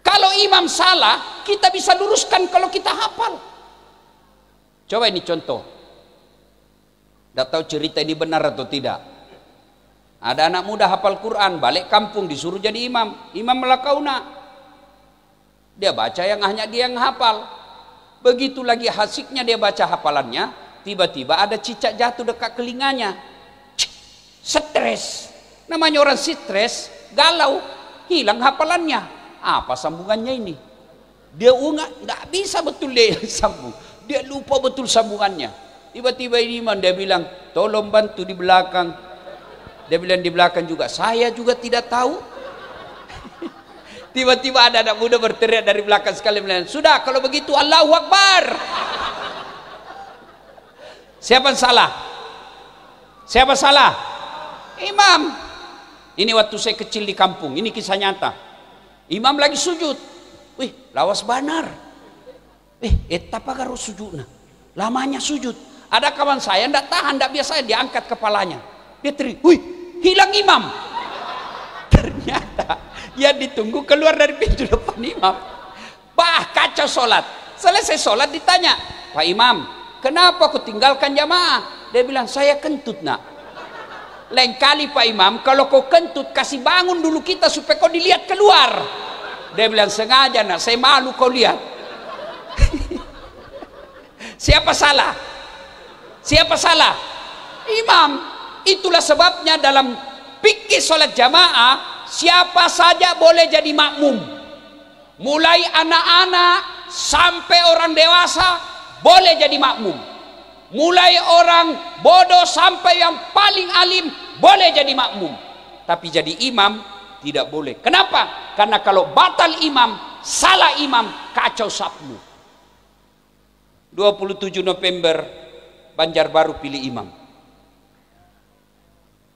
kalau imam salah kita bisa luruskan kalau kita hafal Coba ini contoh. Tidak tahu cerita ini benar atau tidak. Ada anak muda hafal Quran, balik kampung disuruh jadi imam. Imam Melakauna. Dia baca yang hanya dia yang hafal. Begitu lagi hasiknya dia baca hafalannya, tiba-tiba ada cicak jatuh dekat kelinganya. Stres. Namanya orang stres, galau, hilang hafalannya. Apa sambungannya ini? Dia unggah, nggak bisa betul dia sambung dia lupa betul sambungannya tiba-tiba ini imam dia bilang tolong bantu di belakang dia bilang di belakang juga saya juga tidak tahu tiba-tiba ada anak muda berteriak dari belakang sekali bilang sudah kalau begitu Allahu Akbar siapa salah siapa salah imam ini waktu saya kecil di kampung ini kisah nyata imam lagi sujud wih lawas banar Eh, etapa garu sujudna. Lamanya sujud. Ada kawan saya ndak tahan, ndak biasa diangkat kepalanya. Dia teri, "Wih, hilang imam." Ternyata dia ditunggu keluar dari pintu depan imam. Bah, kacau solat. Selesai solat ditanya, Pak Imam, kenapa aku tinggalkan jamaah? Dia bilang, saya kentut nak. Lain kali Pak Imam, kalau kau kentut, kasih bangun dulu kita supaya kau dilihat keluar. Dia bilang, sengaja nak, saya malu kau lihat. Siapa salah? Siapa salah? Imam. Itulah sebabnya dalam pikir sholat jamaah, siapa saja boleh jadi makmum. Mulai anak-anak sampai orang dewasa boleh jadi makmum. Mulai orang bodoh sampai yang paling alim boleh jadi makmum. Tapi jadi imam tidak boleh. Kenapa? Karena kalau batal imam, salah imam, kacau sabmu. 27 November Banjarbaru pilih imam.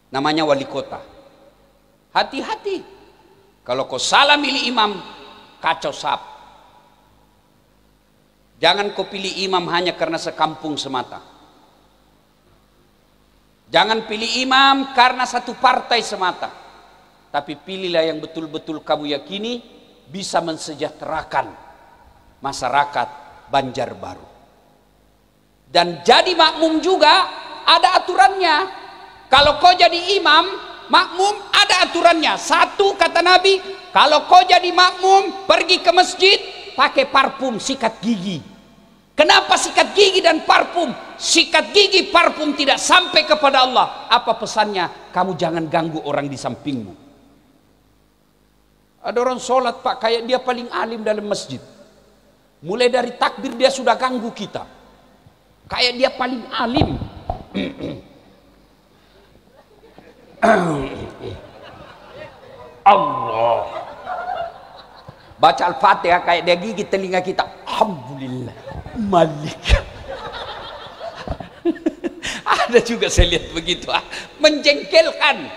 Namanya wali kota. Hati-hati. Kalau kau salah milih imam, kacau sap. Jangan kau pilih imam hanya karena sekampung semata. Jangan pilih imam karena satu partai semata. Tapi pilihlah yang betul-betul kamu yakini bisa mensejahterakan masyarakat Banjarbaru. Dan jadi makmum juga ada aturannya. Kalau kau jadi imam, makmum ada aturannya. Satu kata Nabi, kalau kau jadi makmum pergi ke masjid pakai parfum sikat gigi. Kenapa sikat gigi dan parfum? Sikat gigi parfum tidak sampai kepada Allah. Apa pesannya? Kamu jangan ganggu orang di sampingmu. Ada orang sholat pak kayak dia paling alim dalam masjid. Mulai dari takbir dia sudah ganggu kita. Kayak dia paling alim. Allah. Baca Al-Fatihah kayak dia gigi telinga kita. Alhamdulillah. Malik. Ada juga saya lihat begitu. ah Menjengkelkan.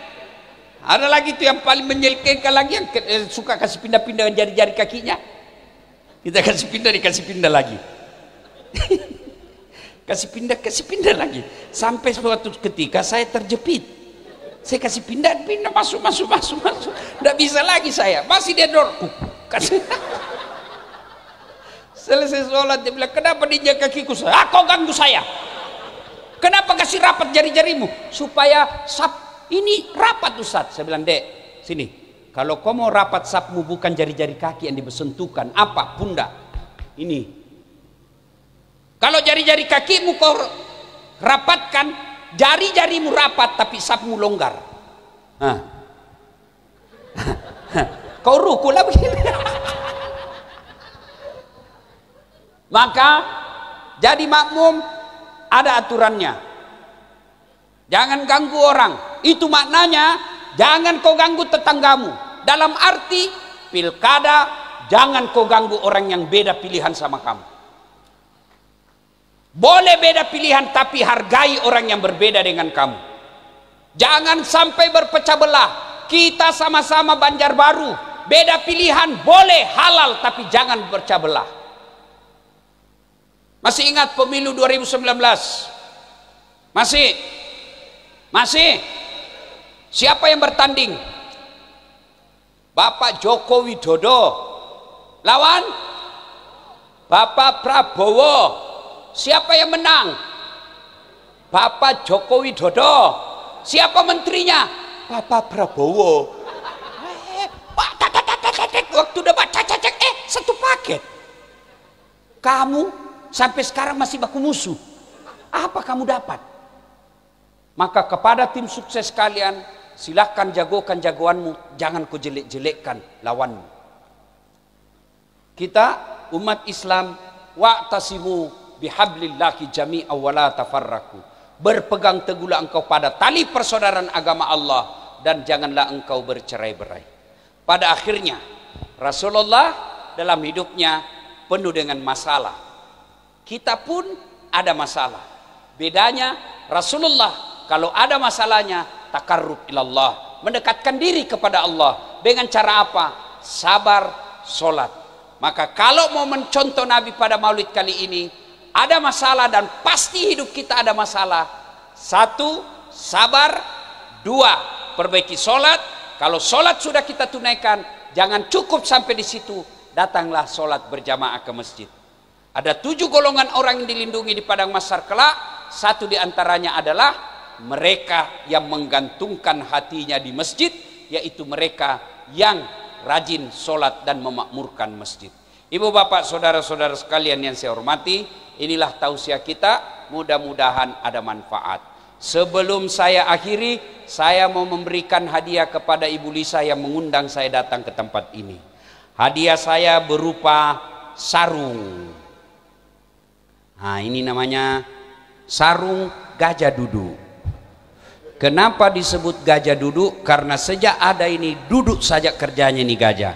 Ada lagi tuh yang paling menjengkelkan lagi yang eh, suka kasih pindah-pindah jari-jari kakinya. Kita kasih pindah, dikasih pindah lagi. kasih pindah kasih pindah lagi sampai suatu ketika saya terjepit saya kasih pindah pindah masuk masuk masuk masuk tidak bisa lagi saya masih dia dorku kasih selesai sholat dia bilang kenapa dia kakiku saya ah, kau ganggu saya kenapa kasih rapat jari-jarimu supaya sap ini rapat Ustaz saya bilang dek sini kalau kau mau rapat sapmu bukan jari-jari kaki yang dibesentukan apa pundak ini kalau jari-jari kakimu kau rapatkan, jari-jarimu rapat tapi sapmu longgar. Hah. kau rukulah begini. Maka jadi makmum ada aturannya. Jangan ganggu orang. Itu maknanya jangan kau ganggu tetanggamu. Dalam arti pilkada jangan kau ganggu orang yang beda pilihan sama kamu. Boleh beda pilihan tapi hargai orang yang berbeda dengan kamu. Jangan sampai berpecah belah. Kita sama-sama Banjarbaru. Beda pilihan boleh halal tapi jangan berpecah belah. Masih ingat pemilu 2019? Masih? Masih? Siapa yang bertanding? Bapak Joko Widodo. Lawan? Bapak Prabowo. Siapa yang menang? Bapak Joko Widodo. Siapa menterinya? Bapak Prabowo. Eh, waktu debat cacacek, eh satu paket. Kamu sampai sekarang masih baku musuh. Apa kamu dapat? Maka kepada tim sukses kalian, silahkan jagokan jagoanmu, jangan kau jelek-jelekkan lawanmu. Kita umat Islam, waktasimu bihablillahi jami'a wa la tafarraku. Berpegang teguhlah engkau pada tali persaudaraan agama Allah dan janganlah engkau bercerai-berai. Pada akhirnya Rasulullah dalam hidupnya penuh dengan masalah. Kita pun ada masalah. Bedanya Rasulullah kalau ada masalahnya takarrub ilallah, mendekatkan diri kepada Allah dengan cara apa? Sabar, solat. Maka kalau mau mencontoh Nabi pada maulid kali ini, ada masalah dan pasti hidup kita ada masalah. Satu, sabar. Dua, perbaiki sholat. Kalau sholat sudah kita tunaikan, jangan cukup sampai di situ. Datanglah sholat berjamaah ke masjid. Ada tujuh golongan orang yang dilindungi di padang masar kelak. Satu di antaranya adalah mereka yang menggantungkan hatinya di masjid, yaitu mereka yang rajin sholat dan memakmurkan masjid. Ibu bapak saudara-saudara sekalian yang saya hormati, Inilah tausiah kita, mudah-mudahan ada manfaat. Sebelum saya akhiri, saya mau memberikan hadiah kepada Ibu Lisa yang mengundang saya datang ke tempat ini. Hadiah saya berupa sarung. Nah, ini namanya sarung gajah duduk. Kenapa disebut gajah duduk? Karena sejak ada ini duduk saja kerjanya nih gajah.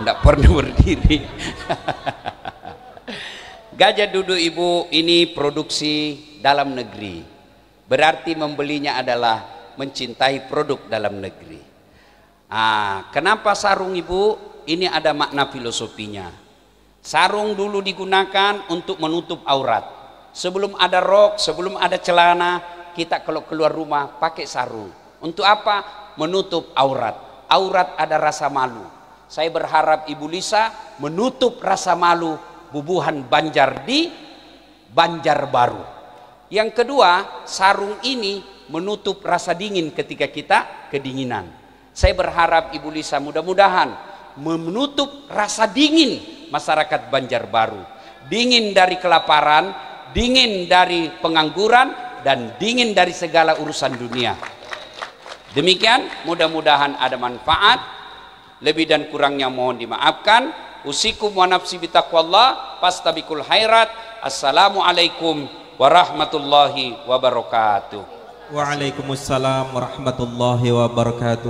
Tidak pernah berdiri. Gajah duduk Ibu ini produksi dalam negeri. Berarti membelinya adalah mencintai produk dalam negeri. Ah, kenapa sarung Ibu? Ini ada makna filosofinya. Sarung dulu digunakan untuk menutup aurat. Sebelum ada rok, sebelum ada celana, kita kalau keluar rumah pakai sarung. Untuk apa? Menutup aurat. Aurat ada rasa malu. Saya berharap Ibu Lisa menutup rasa malu Bubuhan Banjar di Banjarbaru. Yang kedua, sarung ini menutup rasa dingin ketika kita kedinginan. Saya berharap Ibu Lisa mudah-mudahan menutup rasa dingin masyarakat Banjarbaru. Dingin dari kelaparan, dingin dari pengangguran, dan dingin dari segala urusan dunia. Demikian, mudah-mudahan ada manfaat. Lebih dan kurangnya mohon dimaafkan usikum wa nafsi bitaqwallah pastabikul khairat assalamualaikum warahmatullahi wabarakatuh waalaikumsalam warahmatullahi wabarakatuh